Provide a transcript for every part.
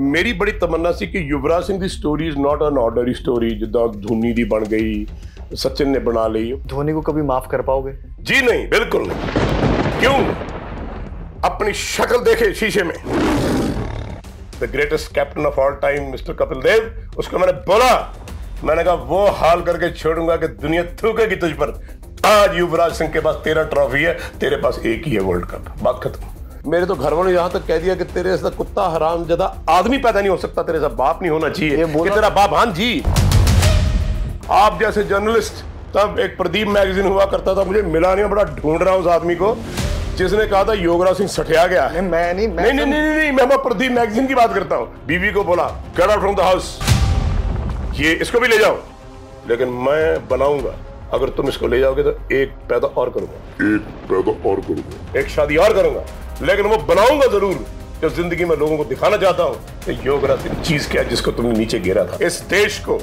ਮੇਰੀ ਬੜੀ ਤਮੰਨਾ ਸੀ ਕਿ ਯੁਵਰਾਜ ਸਿੰਘ ਦੀ story is not an ordinary story Dhoni ਦੀ ਬਣ ਗਈ सचिन ने बना ली धोनी को कभी माफ कर पाओगे जी नहीं बिल्कुल नहीं क्यों अपनी शक्ल देखे शीशे में the greatest captain of all time mister Kapil Dev उसको मैंने बोला मैंने कहा वो हाल करके छोड़ूंगा कि दुनिया थूकेगी तुझ पर आज युवराज सिंह के पास तेरा ट्रॉफी है तेरे पास एक ही है वर्ल्ड कप बात खत्म मेरे तो घर वालों ने यहाँ तक कह दिया कि तेरे ऐसा कुत्ता हराम ज्यादा आदमी पैदा नहीं हो सकता तेरे ऐसा बाप नहीं होना चाहिए कि तेरा बाप हान जी आप जैसे जर्नलिस्ट तब एक प्रदीप मैगजीन हुआ करता था मुझे मिला नहीं बड़ा ढूंढ रहा हूँ उस आदमी को जिसने कहा था योगराज सिंह सठिया गया है मैं नहीं मैं नहीं, नहीं, नहीं, तो- नहीं, नहीं मैं प्रदीप मैगजीन की बात करता हूँ बीबी को बोला get out from the house ये इसको भी ले जाओ लेकिन मैं बनाऊंगा अगर तुम इसको ले जाओगे तो एक पैदा और करूंगा एक पैदा और करूंगा एक शादी और करूंगा लेकिन वो बनाऊंगा जरूर जो जिंदगी में लोगों को दिखाना चाहता हूं तो योग रत्न चीज क्या जिसको तुमने नीचे गिरा था इस देश को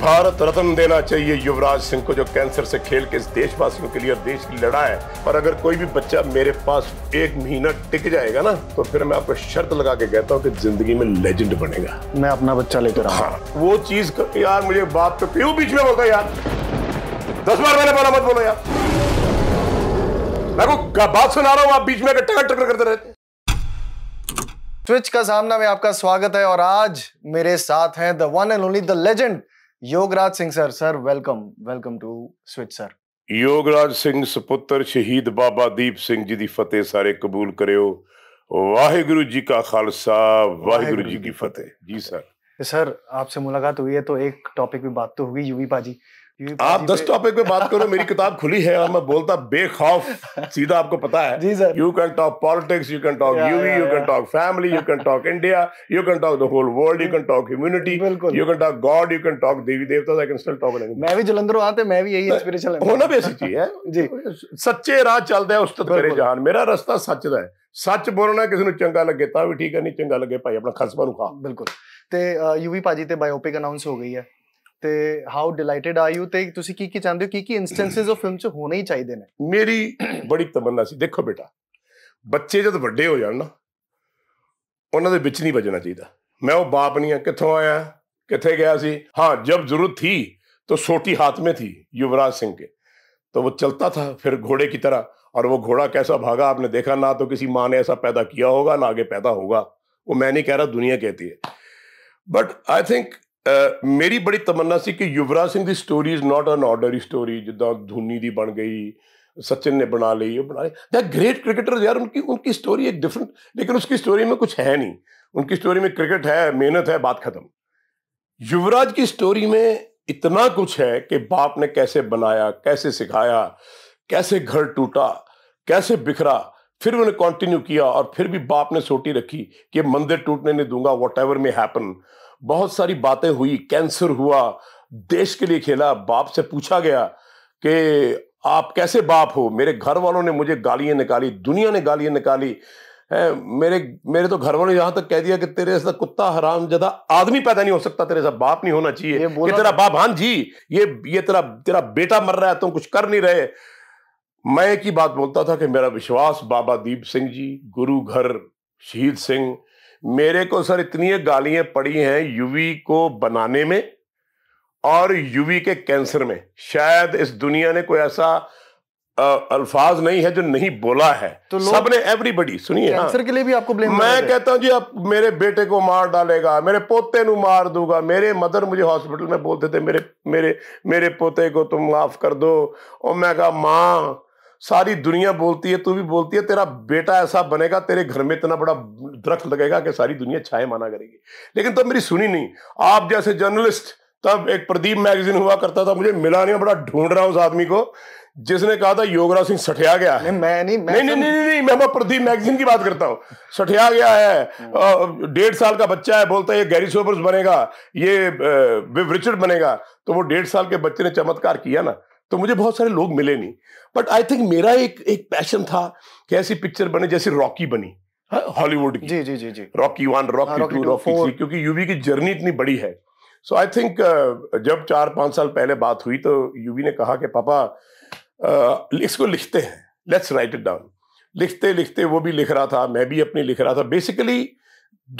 भारत रत्न देना चाहिए युवराज सिंह को जो कैंसर से खेल के इस देशवासियों के लिए और देश की लड़ा है और अगर कोई भी बच्चा मेरे पास एक महीना टिक जाएगा ना तो फिर मैं आपको शर्त लगा के कहता हूँ कि जिंदगी में लेजेंड बनेगा मैं अपना बच्चा लेकर हाँ वो चीज यार मुझे बाप तो क्यों बीच में होगा यार दस बार मैंने बोला मत बोला यार मैं को बात सुना रहा हूँ आप बीच में टकर टकर करते रहते स्विच का सामना में आपका स्वागत है और आज मेरे साथ हैं the one and only the legend Yograj Singh sir sir welcome welcome to switch sir Yograj Singh सपुत्र शहीद बाबा दीप सिंह जी की फतेह सारे कबूल करो वाहेगुरु जी का खालसा वाहेगुरु जी की फतेह जी सर सर आपसे मुलाकात हुई है तो एक टॉपिक पे बात तो होगी यूवी पाजी आप दस टॉपिक पे बात करो मेरी किताब खुली है और मैं बोलता बेखौफ सीधा आपको पता है जी sir you can talk politics you can talk Yuvi you can talk family you can talk India you can talk the whole world you can talk humanity you can talk God you can talk devi devta I can still talk मैं भी जलंधर आते मैं भी यही inspiration होना भी ऐसी है जी ਸੱਚੇ ਰਾਹ ਚੱਲਦਾ ਹੈ ਉਸਤਤ ਮੇਰੇ ਜਾਨ ਮੇਰਾ ਰਸਤਾ ਸੱਚ ਦਾ ਹੈ ਸੱਚ ਬੋਲਣਾ ਕਿਸੇ ਨੂੰ ਚੰਗਾ ਲੱਗੇ ਤਾਂ ਵੀ ਠੀਕ ਹੈ ਨਹੀਂ ਚੰਗਾ ਲੱਗੇ ਭਾਈ ਆਪਣਾ ਖਸਮਾ ਨੂੰ ਖਾ ਬਿਲਕੂਲ ਤੇ ਯੂਵੀ ਪਾਜੀ ਤੇ ਬਾਇਓਪਿਕ ਅਨਾਉਂਸ ਹੋ ਤੇ ਹਾਊ ਡਿਲਾਈਟਡ ਆਰ ਯੂ ਤੇ ਤੁਸੀਂ ਕੀ ਕੀ ਚਾਹੁੰਦੇ ਹੋ ਕੀ ਕੀ ਇਨਸਟੈਂਸਸ ਆਫ ਫਿਲਮ ਚ ਹੋਣੇ ਹੀ ਚਾਹੀਦੇ ਨੇ ਮੇਰੀ ਬੜੀ ਤਮੰਨਾ ਸੀ ਦੇਖੋ ਬੇਟਾ ਬੱਚੇ ਜਦ ਵੱਡੇ ਹੋ ਜਾਣ ਨਾ ਉਹਨਾਂ ਦੇ ਵਿੱਚ ਨਹੀਂ ਵੱਜਣਾ ਚਾਹੀਦਾ ਮੈਂ ਉਹ ਬਾਪ ਨਹੀਂ ਆ ਕਿੱਥੋਂ ਆਇਆ ਕਿੱਥੇ ਗਿਆ ਸੀ ਹਾਂ ਜਦ ਜ਼ਰੂਰਤ ਥੀ तो ਛੋਟੀ ਹੱਥ ਮੇ थी युवराज ਸਿੰਘ ਕੇ ਤਾਂ ਉਹ ਚਲਤਾ ਥਾ ਫਿਰ ਘੋੜੇ ਕੀ ਤਰ੍ਹਾਂ ਔਰ ਉਹ ਘੋੜਾ ਕੈਸਾ ਭਾਗਾ ਆਪਨੇ ਦੇਖਾ ਨਾ ਤਾਂ ਕਿਸੇ ਮਾਂ ਨੇ ਐਸਾ ਪੈਦਾ किया ਹੋਗਾ ਨਾ ਅਗੇ ਪੈਦਾ ਹੋਗਾ ਉਹ ਮੈਂ ਨਹੀਂ ਕਹਿ ਰਹਾ ਦੁਨੀਆ ਕਹਤੀ ਹੈ ਬਟ ਆਈ ਥਿੰਕ मेरी बड़ी तमन्ना सी कि युवराज सिंह की story is not an ordinary story जिदा धोनी की बन गई सचिन ने बना ली ये बना ली दैट ग्रेट क्रिकेटर यार उनकी उनकी स्टोरी एक डिफरेंट लेकिन उसकी स्टोरी में कुछ है नहीं उनकी स्टोरी में क्रिकेट है मेहनत है बात खत्म युवराज की स्टोरी में इतना कुछ है कि बाप ने कैसे बनाया कैसे सिखाया कैसे घर टूटा कैसे बिखरा फिर उन्होंने कंटिन्यू किया और फिर भी बाप ने सोटी रखी कि मंदिर टूटने नहीं दूंगा वट एवर मे हैपन बहुत सारी बातें हुई कैंसर हुआ देश के लिए खेला बाप से पूछा गया कि आप कैसे बाप हो मेरे घर वालों ने मुझे गालियां निकाली दुनिया ने गालियां निकाली है मेरे मेरे तो घर वालों ने यहां तक कह दिया कि तेरे ऐसा कुत्ता हराम जदा आदमी पैदा नहीं हो सकता तेरे ऐसा बाप नहीं होना चाहिए कि तेरा बाप हां जी ये ये तेरा तेरा बेटा मर रहा है तुम कुछ कर नहीं रहे मैं एक ही बात बोलता था कि मेरा विश्वास बाबा दीप सिंह जी गुरु घर शहीद सिंह मेरे को सर इतनी गालियां पड़ी हैं युवी को बनाने में और युवी के कैंसर में शायद इस दुनिया ने कोई ऐसा अल्फाज नहीं है जो नहीं बोला है तो सबने एवरीबडी सुनिए हाँ। कैंसर हाँ। के लिए भी आपको ब्लेम मैं कहता हूं जी आप मेरे बेटे को मार डालेगा मेरे पोते नु मार दूंगा मेरे मदर मुझे हॉस्पिटल में बोलते थे मेरे मेरे मेरे पोते को तुम माफ कर दो और मैं कहा माँ सारी दुनिया बोलती है तू भी बोलती है तेरा बेटा ऐसा बनेगा तेरे घर में इतना बड़ा दरख्त लगेगा कि सारी दुनिया छाए माना करेगी लेकिन तब मेरी सुनी नहीं आप जैसे जर्नलिस्ट तब एक प्रदीप मैगजीन हुआ करता था मुझे मिला नहीं बड़ा ढूंढ रहा हूं उस आदमी को जिसने कहा था योगराज सिंह सठिया गया है मैं नहीं मैं नहीं, नहीं, नहीं, तो- नहीं, नहीं मैं प्रदीप मैगजीन की बात करता हूँ सठिया गया है हम्म। डेढ़ साल का बच्चा है बोलता है ये गैरी सोबर्स बनेगा ये विव रिचर्ड बनेगा तो वो डेढ़ साल के बच्चे ने चमत्कार किया ना तो मुझे बहुत सारे लोग मिले नहीं बट आई थिंक मेरा एक एक पैशन था कि ऐसी पिक्चर बने जैसे रॉकी बनी हॉलीवुड हाँ, की जी जी जी जी Rocky one Rocky two Rocky क्योंकि यूवी की जर्नी इतनी बड़ी है सो आई थिंक जब चार पांच साल पहले बात हुई तो यूवी ने कहा कि पापा uh, इसको लिखते हैं लेट्स राइट इट डाउन लिखते लिखते वो भी लिख रहा था मैं भी अपनी लिख रहा था बेसिकली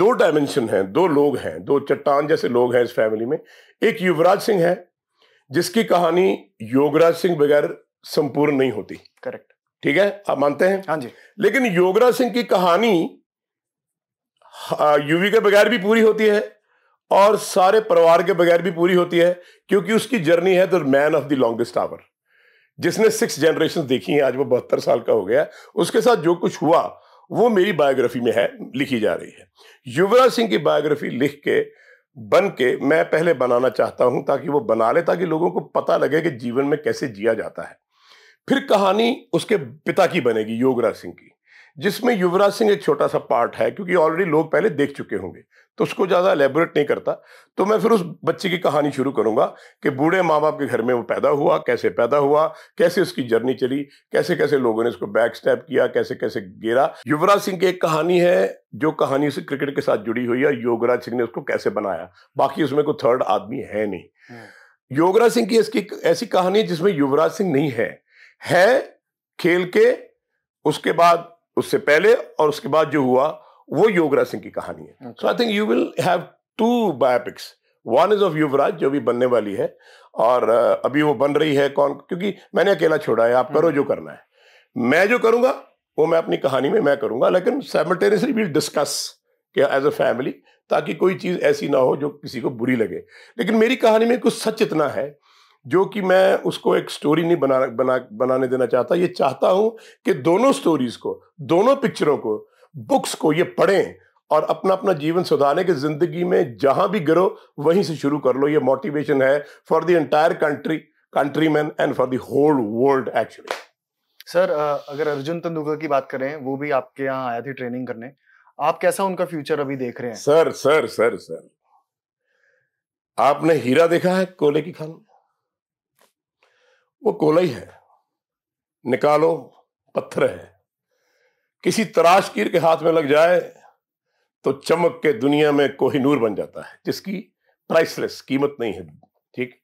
दो डायमेंशन हैं दो लोग हैं दो चट्टान जैसे लोग हैं इस फैमिली में एक युवराज सिंह है जिसकी कहानी योगराज सिंह बगैर संपूर्ण नहीं होती करेक्ट ठीक है आप मानते हैं हाँ जी लेकिन योगराज सिंह की कहानी हाँ, युवी के बगैर भी पूरी होती है और सारे परिवार के बगैर भी पूरी होती है क्योंकि उसकी जर्नी है the man of the longest hour जिसने सिक्स जनरेशन देखी है आज वो बहत्तर साल का हो गया उसके साथ जो कुछ हुआ वो मेरी बायोग्राफी में है लिखी जा रही है युवराज सिंह की बायोग्राफी लिख के बन के मैं पहले बनाना चाहता हूं ताकि वो बना ले ताकि लोगों को पता लगे कि जीवन में कैसे जिया जाता है फिर कहानी उसके पिता की बनेगी योगराज सिंह की जिसमें युवराज सिंह एक छोटा सा पार्ट है क्योंकि ऑलरेडी लोग पहले देख चुके होंगे तो उसको ज़्यादा एलेबोरेट नहीं करता तो मैं फिर उस बच्चे की कहानी शुरू करूँगा कि बूढ़े माँ बाप के घर में वो पैदा हुआ कैसे पैदा हुआ कैसे उसकी जर्नी चली कैसे कैसे लोगों ने उसको बैक स्टैप किया कैसे कैसे गिरा युवराज सिंह की एक कहानी है जो कहानी से क्रिकेट के साथ जुड़ी हुई है योगराज सिंह ने उसको कैसे बनाया बाकी उसमें कोई थर्ड आदमी है नहीं हम्म। योगराज सिंह की इसकी ऐसी कहानी है जिसमें युवराज सिंह नहीं है है खेल के उसके बाद उससे पहले और उसके बाद जो हुआ वो योगराज सिंह की कहानी है so I think you will have two biopics one is of Yuvraj जो भी बनने वाली है और अभी वो बन रही है कौन क्योंकि मैंने अकेला छोड़ा है आप करो हम्म। जो करना है मैं जो करूंगा वो मैं अपनी कहानी में मैं करूंगा लेकिन simultaneously will discuss as a family ताकि कोई चीज़ ऐसी ना हो जो किसी को बुरी लगे लेकिन मेरी कहानी में कुछ सच इतना है जो कि मैं उसको एक स्टोरी नहीं बना बना बनाने देना चाहता ये चाहता हूँ कि दोनों स्टोरीज को दोनों पिक्चरों को बुक्स को ये पढ़ें और अपना अपना जीवन सुधारने की जिंदगी में जहां भी गिरो वहीं से शुरू कर लो ये मोटिवेशन है for the entire country country man and for the whole world actually sir अगर अर्जुन तेंदुलकर की बात करें वो भी आपके यहाँ आया थी ट्रेनिंग करने आप कैसा उनका फ्यूचर अभी देख रहे हैं सर सर सर सर आपने हीरा देखा है कोले की खान वो कोला ही है निकालो पत्थर है किसी तराशकीर के हाथ में लग जाए तो चमक के दुनिया में कोहिनूर बन जाता है जिसकी प्राइसलेस कीमत नहीं है ठीक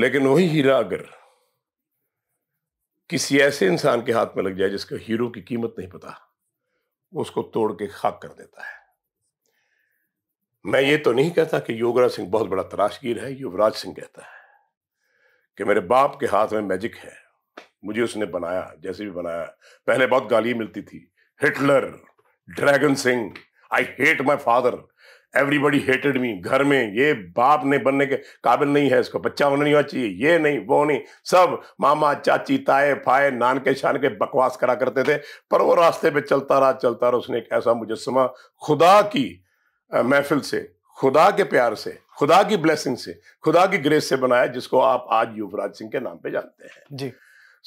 लेकिन वही हीरा अगर किसी ऐसे इंसान के हाथ में लग जाए जिसको हीरो की कीमत नहीं पता उसको तोड़ के खाक कर देता है मैं ये तो नहीं कहता कि योगराज सिंह बहुत बड़ा तराशगीर है युवराज सिंह कहता है कि मेरे बाप के हाथ में मैजिक है मुझे उसने बनाया जैसे भी बनाया पहले बहुत गाली मिलती थी Hitler Dragon Singh I hate my father everybody hated me घर में ये बाप ने बनने के काबिल नहीं है इसको बच्चा होना नहीं होना चाहिए ये नहीं वो नहीं सब मामा चाची ताए फाए नान के शान के बकवास करा करते थे पर वो रास्ते पे चलता रहा चलता रहा उसने एक ऐसा मुजस्मा खुदा की महफिल से खुदा के प्यार से खुदा की ब्लेसिंग से खुदा की ग्रेस से बनाया जिसको आप आज युवराज सिंह के नाम पे जानते हैं जी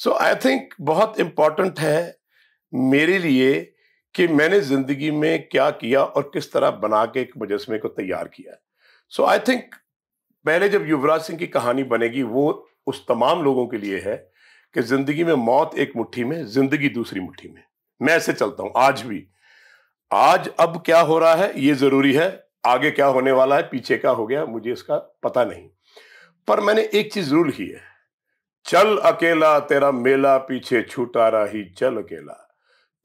सो आई थिंक बहुत इंपॉर्टेंट है मेरे लिए कि मैंने ज़िंदगी में क्या किया और किस तरह बना के एक मुजस्मे को तैयार किया सो आई थिंक पहले जब युवराज सिंह की कहानी बनेगी वो उस तमाम लोगों के लिए है कि ज़िंदगी में मौत एक मुट्ठी में ज़िंदगी दूसरी मुट्ठी में मैं ऐसे चलता हूं आज भी आज अब क्या हो रहा है ये ज़रूरी है आगे क्या होने वाला है पीछे क्या हो गया मुझे इसका पता नहीं पर मैंने एक चीज़ ज़रूर की है चल अकेला तेरा मेला पीछे छूटा रही चल अकेला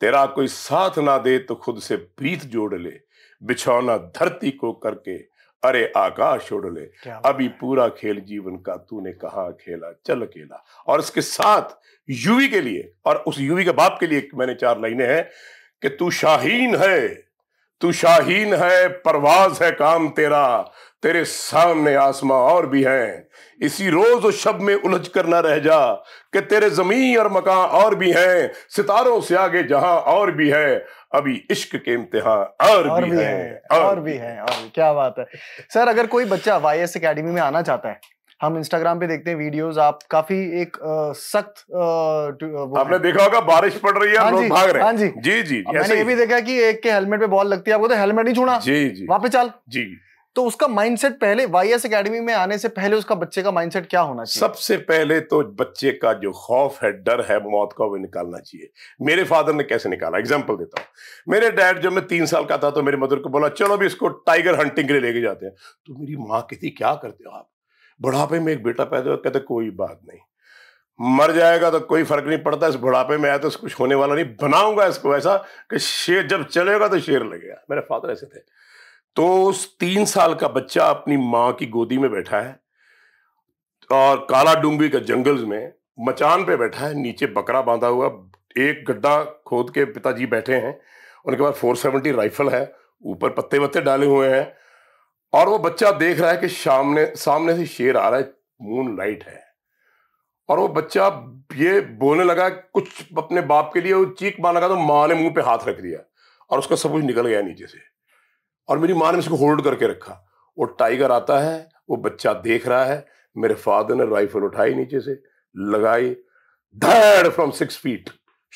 तेरा कोई साथ ना दे तो खुद से प्रीत जोड़ ले बिछौना धरती को करके अरे आकाश छोड़ ले अभी पूरा खेल जीवन का तूने कहा खेला चल अकेला और इसके साथ युवी के लिए और उस युवी के बाप के लिए मैंने चार लाइने हैं कि तू शाहीन है तू शाहीन है परवाज है काम तेरा तेरे सामने आसमां और भी हैं इसी रोज और शब में उलझ कर ना रह जा कि तेरे जमीन और मकान और भी हैं सितारों से आगे जहां और भी है अभी इश्क के इम्तिहान और, और भी, भी है, है और भी है और भी क्या बात है सर अगर कोई बच्चा वाई एस अकेडमी में आना चाहता है हम इंस्टाग्राम पे देखते हैं वीडियोस आप काफी एक सख्त आपने देखा होगा बारिश पड़ रही है हम हाँ लोग भाग रहे हैं हाँ जी जी जी मैंने ये भी देखा कि एक के हेलमेट पे बॉल लगती है आपको तो हेलमेट नहीं छूना जी जी वापस चल जी तो उसका माइंडसेट पहले वाई एस अकेडमी में आने से पहले उसका बच्चे का माइंडसेट क्या होना चाहिए सबसे पहले तो बच्चे का जो खौफ है डर है मौत का वो निकालना चाहिए मेरे फादर ने कैसे निकाला एग्जाम्पल देता हूं मेरे डैड जब मैं तीन साल का था तो मेरे मदर को बोला चलो भी इसको टाइगर हंटिंग के लिए लेके जाते हैं तो मेरी माँ कहती क्या करते हो आप बुढ़ापे में एक बेटा पैदा हुआ कहते कोई बात नहीं मर जाएगा तो कोई फर्क नहीं पड़ता इस बुढ़ापे में आया तो कुछ होने वाला नहीं बनाऊंगा इसको ऐसा कि शेर जब चलेगा तो शेर लगेगा मेरे फादर ऐसे थे तो उस तीन साल का बच्चा अपनी माँ की गोदी में बैठा है और काला डूंगी का जंगल में मचान पे बैठा है नीचे बकरा बांधा हुआ एक गड्ढा खोद के पिताजी बैठे हैं उनके पास फोर सेवेंटी राइफल है ऊपर पत्ते वत्ते डाले हुए हैं और वो बच्चा देख रहा है कि सामने सामने से शेर आ रहा है मून लाइट है और वो बच्चा ये बोलने लगा कुछ अपने बाप के लिए वो चीख मार लगा तो माँ ने मुंह पे हाथ रख दिया और उसका सब कुछ निकल गया नीचे से और मेरी माँ ने इसको होल्ड करके रखा वो टाइगर आता है वो बच्चा देख रहा है मेरे फादर ने राइफल उठाई नीचे से लगाई धड़ from six feet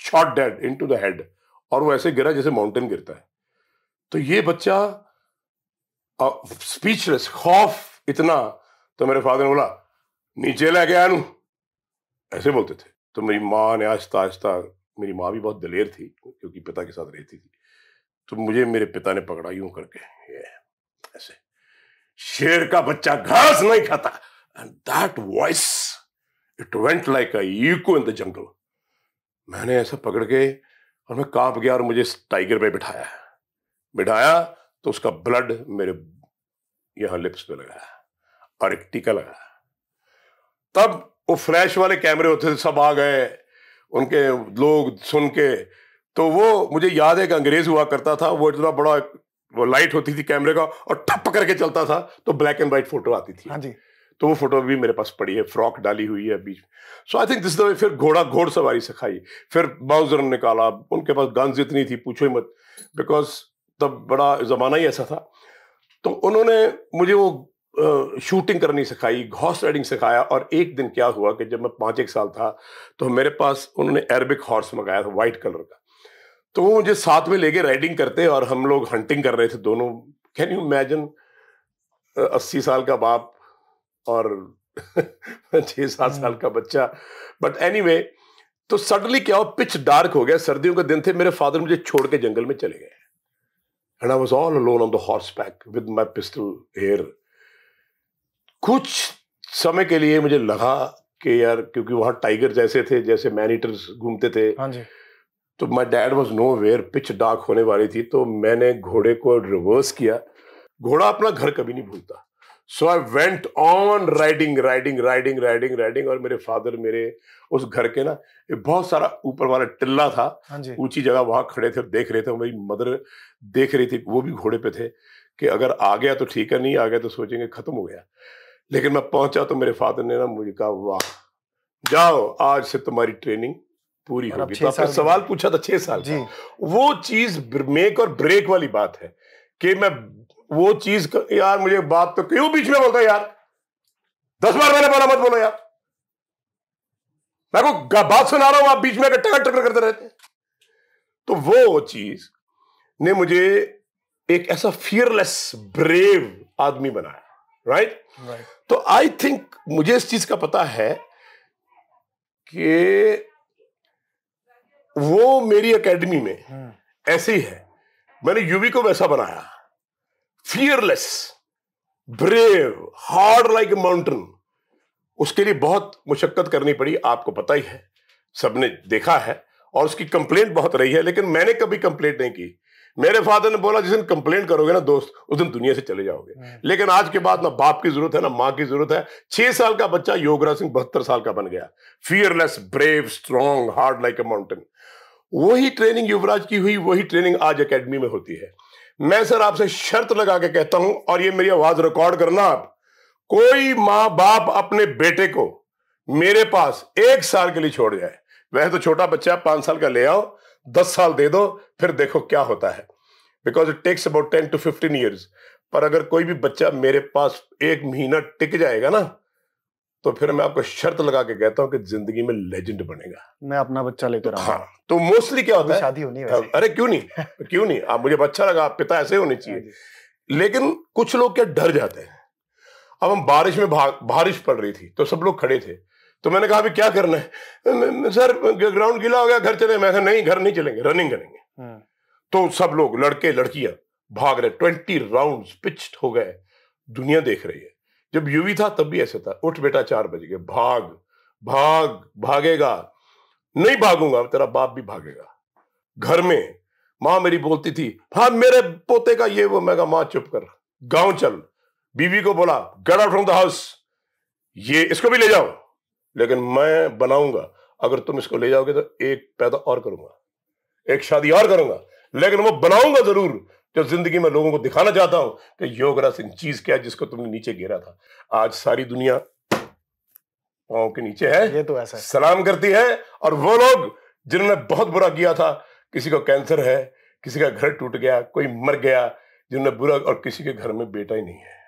shot dead into the head और वो ऐसे गिरा जैसे माउंटेन गिरता है तो ये बच्चा स्पीचलेस खौफ इतना तो मेरे फादर ने बोला नीचे ले गया नू ऐसे बोलते थे तो मेरी माँ ने आहिस्ता आहिस्ता मेरी माँ भी बहुत दलेर थी क्योंकि पिता के साथ रहती थी तो मुझे मेरे पिता ने पकड़ा यूं करके ये ऐसे शेर का बच्चा घास नहीं खाता and that voice it went like अको इन द जंगल मैंने ऐसा पकड़ के और मैं कांप गया और मुझे टाइगर पे बिठाया बिठाया तो उसका ब्लड मेरे यहां लिप्स पे लगा और एक टीका लगा तब वो फ्लैश वाले कैमरे होते थे सब आ गए उनके लोग सुन के तो वो मुझे याद है एक अंग्रेज हुआ करता था वो इतना बड़ा वो लाइट होती थी कैमरे का और ठप करके चलता था तो ब्लैक एंड व्हाइट फोटो आती थी हाँ जी तो वो फोटो भी मेरे पास पड़ी है फ्रॉक डाली हुई है बीच में so I think this the फिर घोड़ा घोड़ सवारी सिखाई फिर बाउजर निकाला उनके पास गन्स इतनी थी पूछो ही मत बिकॉज तब बड़ा ज़माना ही ऐसा था तो उन्होंने मुझे वो शूटिंग करनी सिखाई हॉर्स राइडिंग सिखाया और एक दिन क्या हुआ कि जब मैं पाँच एक साल था तो मेरे पास उन्होंने अरबिक हॉर्स मंगाया था वाइट कलर का तो वो मुझे साथ में लेके राइडिंग करते और हम लोग हंटिंग कर रहे थे दोनों कैन यू इमेजिन अस्सी साल का बाप और छह सात साल हम्म। का बच्चा बट एनी anyway, तो सडनली क्या हो पिच डार्क हो गया सर्दियों के दिन थे मेरे फादर मुझे छोड़ के जंगल में चले गए and I was all alone on the horse pack with my pistol here कुछ समय के लिए मुझे लगा कि यार क्योंकि वहां टाइगर जैसे थे जैसे मैनिटर्स घूमते थे हाँ जी तो my dad was nowhere pitch dark होने वाली थी तो मैंने घोड़े को रिवर्स किया घोड़ा अपना घर कभी नहीं भूलता so I went on riding riding riding riding riding और मेरे फादर मेरे उस घर के ना बहुत सारा ऊपर वाला टिल्ला था हाँ ऊंची जगह वहां खड़े थे और देख रहे थे मेरी मदर देख रही थी वो भी घोड़े पे थे कि अगर आ गया तो ठीक है नहीं आ गया तो सोचेंगे खत्म हो गया लेकिन मैं पहुंचा तो मेरे फादर ने ना मुझे कहा वाह जाओ आज से तुम्हारी ट्रेनिंग पूरी होगी तो आपने सवाल पूछा था छह साल जी वो चीज मेक और ब्रेक वाली बात है कि मैं वो चीज यार मुझे बाप तो क्यों बीच में बोलता यार दस बार मैंने बोला मत बोलो यार मैं को बात सुना रहा हूं आप बीच में टकर टकर करते रहते तो वो चीज ने मुझे एक ऐसा फियरलेस ब्रेव आदमी बनाया राइट right? right. तो आई थिंक मुझे इस चीज का पता है कि वो मेरी एकेडमी में हाँ। ऐसे ही है मैंने यूवी को वैसा बनाया fearless brave hard like mountain उसके लिए बहुत मुशक्कत करनी पड़ी आपको पता ही है सबने देखा है और उसकी कंप्लेंट बहुत रही है लेकिन मैंने कभी कंप्लेंट नहीं की मेरे फादर ने बोला जिस दिन कंप्लेंट करोगे ना दोस्त उस दिन दुनिया से चले जाओगे हाँ। लेकिन आज के बाद ना बाप की जरूरत है ना माँ की जरूरत है छह साल का बच्चा योगराज सिंह बहत्तर साल का बन गया fearless brave strong hard like a mountain वही ट्रेनिंग युवराज की हुई वही ट्रेनिंग आज एकेडमी में होती है मैं सर आपसे शर्त लगा के कहता हूं और ये मेरी आवाज रिकॉर्ड करना आप कोई माँ बाप अपने बेटे को मेरे पास एक साल के लिए छोड़ जाए वह तो छोटा बच्चा पांच साल का ले आओ दस साल दे दो फिर देखो क्या होता है because it takes about ten to fifteen years पर अगर कोई भी बच्चा मेरे पास एक महीना टिक जाएगा ना तो फिर मैं आपको शर्त लगा के कहता हूँ कि जिंदगी में लेजेंड बनेगा मैं अपना बच्चा लेकर आऊंगा हाँ तो मोस्टली क्या होता है शादी होनी है अरे क्यों नहीं क्यों नहीं आप मुझे अच्छा लगा आप पिता ऐसे होने चाहिए हाँ लेकिन कुछ लोग क्या डर जाते हैं अब हम बारिश में बारिश पड़ रही थी तो सब लोग खड़े थे तो मैंने कहा अभी क्या करना है सर ग्राउंड गीला हो गया घर चले मैं कहा नहीं घर नहीं चलेंगे रनिंग करेंगे हाँ। तो सब लोग लड़के लड़कियां भाग रहे ट्वेंटी राउंड पिच हो गए दुनिया देख रही है जब यूवी था तब भी ऐसे था उठ बेटा चार बज गए भाग भाग भागेगा नहीं भागूंगा तेरा बाप भी भागेगा घर में माँ मेरी बोलती थी हाँ मेरे पोते का ये वो मैं कहा माँ चुप कर गांव चल बीवी को बोला get out from the house ये इसको भी ले जाओ लेकिन मैं बनाऊंगा अगर तुम इसको ले जाओगे तो एक पैदा और करूंगा एक शादी और करूंगा लेकिन वो बनाऊंगा जरूर जो जिंदगी में लोगों को दिखाना चाहता हूं कि योगरस इन चीज क्या है जिसको तुमने नीचे घेरा था आज सारी दुनिया पाओ के नीचे है ये तो ऐसा सलाम करती है और वो लोग जिन्होंने बहुत बुरा किया था किसी को कैंसर है किसी का घर टूट गया कोई मर गया जिन्होंने बुरा और किसी के घर में बेटा ही नहीं है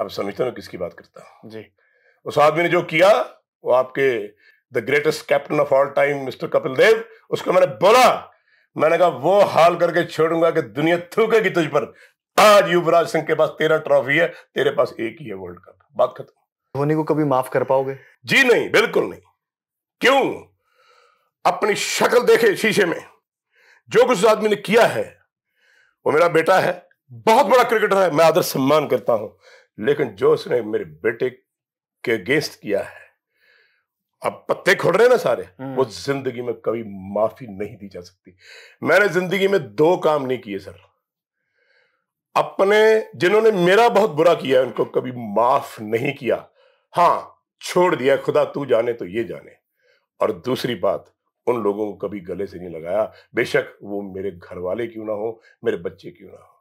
आप समझते हो किसकी बात करता हूं जी उस आदमी ने जो किया वो आपके the greatest captain of all time mister Kapil Dev उसको मैंने बोला मैंने कहा वो हाल करके छोड़ूंगा कि दुनिया थूकेगी तुझ पर आज युवराज सिंह के पास तेरह ट्रॉफी है तेरे पास एक ही है वर्ल्ड कप बात खत्म धोनी को कभी माफ कर पाओगे जी नहीं बिल्कुल नहीं क्यों अपनी शक्ल देखे शीशे में जो कुछ आदमी ने किया है वो मेरा बेटा है बहुत बड़ा क्रिकेटर है मैं आदर सम्मान करता हूं लेकिन जो उसने मेरे बेटे के अगेंस्ट किया है अब पत्ते खुल रहे हैं ना सारे हम्म। वो जिंदगी में कभी माफी नहीं दी जा सकती मैंने जिंदगी में दो काम नहीं किए सर अपने जिन्होंने मेरा बहुत बुरा किया उनको कभी माफ नहीं किया हां छोड़ दिया खुदा तू जाने तो ये जाने और दूसरी बात उन लोगों को कभी गले से नहीं लगाया बेशक वो मेरे घर वाले क्यों ना हो मेरे बच्चे क्यों ना हो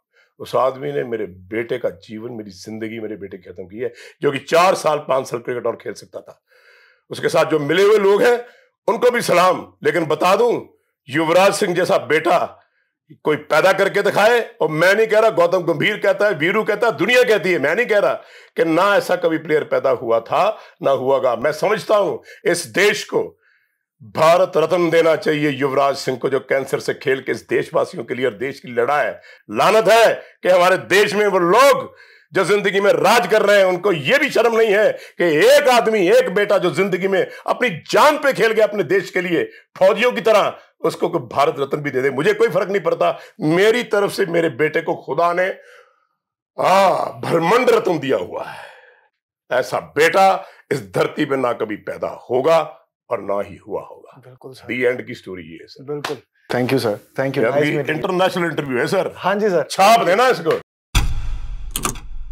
उस आदमी ने मेरे बेटे का जीवन मेरी जिंदगी मेरे बेटे खत्म की है जो कि चार साल पांच साल क्रिकेट और खेल सकता था उसके साथ जो मिले हुए लोग हैं उनको भी सलाम लेकिन बता दूं युवराज सिंह जैसा बेटा कोई पैदा करके दिखाए और मैं नहीं कह रहा गौतम गंभीर कहता है वीरू कहता है दुनिया कहती है मैं नहीं कह रहा कि ना ऐसा कभी प्लेयर पैदा हुआ था ना हुआगा मैं समझता हूं इस देश को भारत रत्न देना चाहिए युवराज सिंह को जो कैंसर से खेल के इस देशवासियों के लिए और देश की लड़ा है लानत है कि हमारे देश में वो लोग जो जिंदगी में राज कर रहे हैं उनको यह भी शर्म नहीं है कि एक आदमी एक बेटा जो जिंदगी में अपनी जान पे खेल गया अपने देश के लिए फौजियों की तरह उसको भारत रत्न भी दे दे मुझे कोई फर्क नहीं पड़ता मेरी तरफ से मेरे बेटे को खुदा ने आ ब्रह्मंड रत्न दिया हुआ है ऐसा बेटा इस धरती पे ना कभी पैदा होगा और ना ही हुआ होगा बिल्कुल सर दी एंड की स्टोरी ये है बिल्कुल thank you sir thank you international interview है सर हाँ जी सर छाप देना इसको